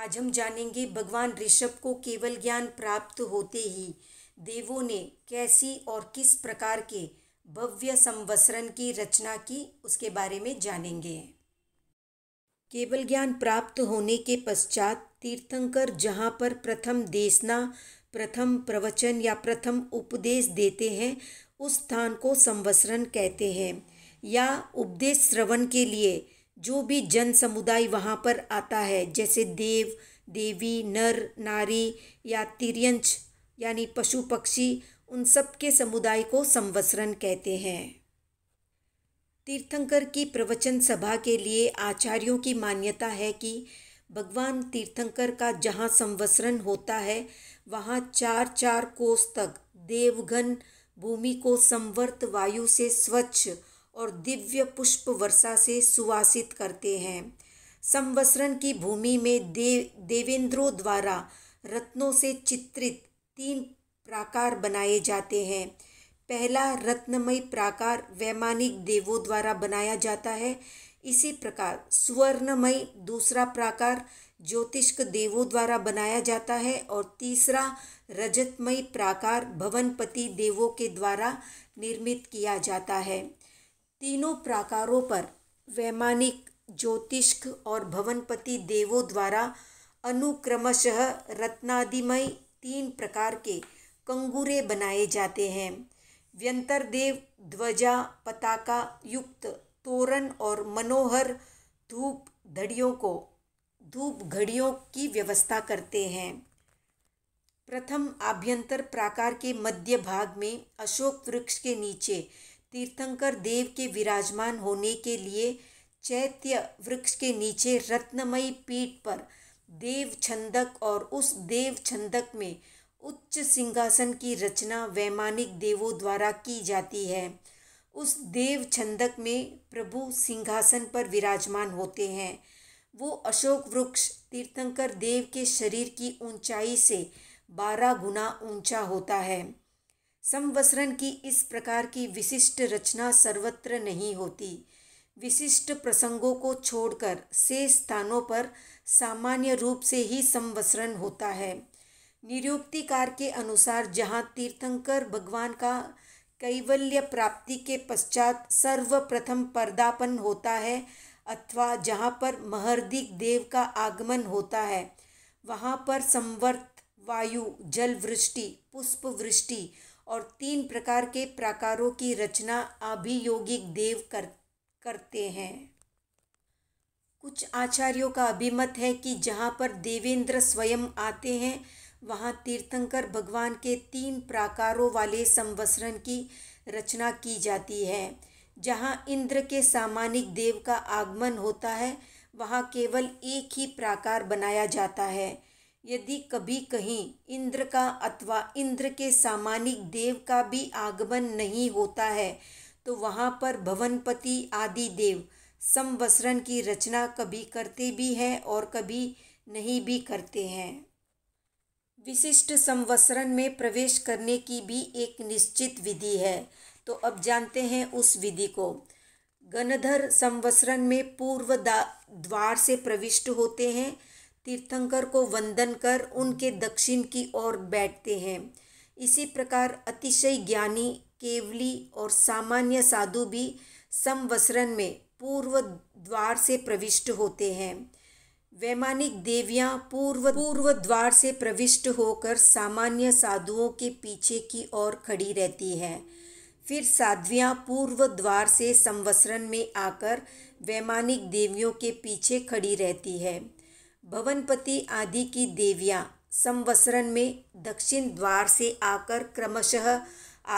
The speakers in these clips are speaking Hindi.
आज हम जानेंगे भगवान ऋषभ को केवल ज्ञान प्राप्त होते ही देवों ने कैसी और किस प्रकार के भव्य संवसरण की रचना की उसके बारे में जानेंगे केवल ज्ञान प्राप्त होने के पश्चात तीर्थंकर जहाँ पर प्रथम देशना प्रथम प्रवचन या प्रथम उपदेश देते हैं उस स्थान को संवसरण कहते हैं या उपदेश श्रवण के लिए जो भी जन समुदाय वहाँ पर आता है जैसे देव देवी नर नारी या तिरयंच यानी पशु पक्षी उन सब के समुदाय को संवसरण कहते हैं तीर्थंकर की प्रवचन सभा के लिए आचार्यों की मान्यता है कि भगवान तीर्थंकर का जहाँ संवसरण होता है वहाँ चार चार कोस तक देवघन भूमि को संवर्त वायु से स्वच्छ और दिव्य पुष्प वर्षा से सुवासित करते हैं संवसरण की भूमि में देव देवेंद्रों द्वारा रत्नों से चित्रित तीन प्राकार बनाए जाते हैं पहला रत्नमय प्राकार वैमानिक देवों द्वारा बनाया जाता है इसी प्रकार सुवर्णमय दूसरा प्राकार ज्योतिष्क देवों द्वारा बनाया जाता है और तीसरा रजतमय प्राकार भवनपति देवों के द्वारा निर्मित किया जाता है तीनों प्राकारों पर वैमानिक ज्योतिष्क और भवनपति देवों द्वारा अनुक्रमशः रत्नादिमय तीन प्रकार के कंगूरे बनाए जाते हैं व्यंतर देव ध्वजा पताका युक्त तोरण और मनोहर धूप धड़ियों को धूप घड़ियों की व्यवस्था करते हैं प्रथम आभ्यंतर प्राकार के मध्य भाग में अशोक वृक्ष के नीचे तीर्थंकर देव के विराजमान होने के लिए चैत्य वृक्ष के नीचे रत्नमयी पीठ पर देव छंदक और उस देव छंदक में उच्च सिंहासन की रचना वैमानिक देवों द्वारा की जाती है उस देव छंदक में प्रभु सिंहासन पर विराजमान होते हैं वो अशोक वृक्ष तीर्थंकर देव के शरीर की ऊंचाई से बारह गुना ऊंचा होता है संवसरण की इस प्रकार की विशिष्ट रचना सर्वत्र नहीं होती विशिष्ट प्रसंगों को छोड़कर से स्थानों पर सामान्य रूप से ही संवसरण होता है निरुक्तिकार के अनुसार जहाँ तीर्थंकर भगवान का कैवल्य प्राप्ति के पश्चात सर्वप्रथम पर्दापन होता है अथवा जहाँ पर महर्दिक देव का आगमन होता है वहाँ पर संवर्त वायु जलवृष्टि पुष्पवृष्टि और तीन प्रकार के प्राकारों की रचना अभियोगिक देव कर करते हैं कुछ आचार्यों का अभिमत है कि जहाँ पर देवेंद्र स्वयं आते हैं वहाँ तीर्थंकर भगवान के तीन प्राकारों वाले संवसरण की रचना की जाती है जहाँ इंद्र के सामानिक देव का आगमन होता है वहाँ केवल एक ही प्राकार बनाया जाता है यदि कभी कहीं इंद्र का अथवा इंद्र के सामानिक देव का भी आगमन नहीं होता है तो वहाँ पर भवनपति आदि देव समवसरण की रचना कभी करते भी हैं और कभी नहीं भी करते हैं विशिष्ट संवसरण में प्रवेश करने की भी एक निश्चित विधि है तो अब जानते हैं उस विधि को गणधर संवसरण में पूर्व द्वार से प्रविष्ट होते हैं तीर्थंकर को वंदन कर उनके दक्षिण की ओर बैठते हैं इसी प्रकार अतिशय ज्ञानी केवली और सामान्य साधु भी समवसरण में पूर्व द्वार से प्रविष्ट होते हैं वैमानिक देवियां पूर्व पूर्व द्वार से प्रविष्ट होकर सामान्य साधुओं के पीछे की ओर खड़ी रहती हैं फिर साध्वियाँ पूर्व द्वार से संवसरण में आकर वैमानिक देवियों के पीछे खड़ी रहती है भवनपति आदि की देवियाँ संवसरन में दक्षिण द्वार से आकर क्रमशः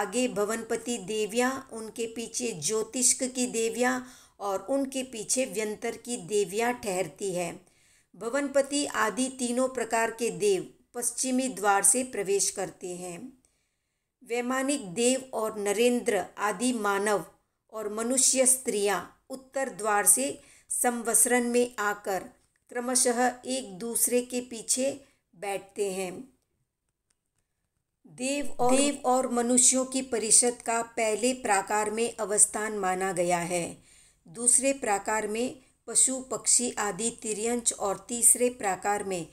आगे भवनपति देवियाँ उनके पीछे ज्योतिष्क की देवियाँ और उनके पीछे व्यंतर की देवियाँ ठहरती है भवनपति आदि तीनों प्रकार के देव पश्चिमी द्वार से प्रवेश करते हैं वैमानिक देव और नरेंद्र आदि मानव और मनुष्य स्त्रियाँ उत्तर द्वार से संवसरन में आकर क्रमशः एक दूसरे के पीछे बैठते हैं देव और देव और मनुष्यों की परिषद का पहले प्राकार में अवस्थान माना गया है दूसरे प्राकार में पशु पक्षी आदि तिरंच और तीसरे प्राकार में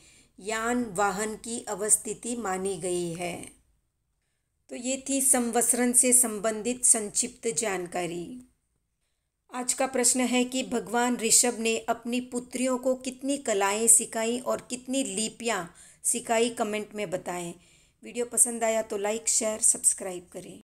यान वाहन की अवस्थिति मानी गई है तो ये थी संवसरण से संबंधित संक्षिप्त जानकारी आज का प्रश्न है कि भगवान ऋषभ ने अपनी पुत्रियों को कितनी कलाएं सिखाई और कितनी लिपियां सिखाई कमेंट में बताएं वीडियो पसंद आया तो लाइक शेयर सब्सक्राइब करें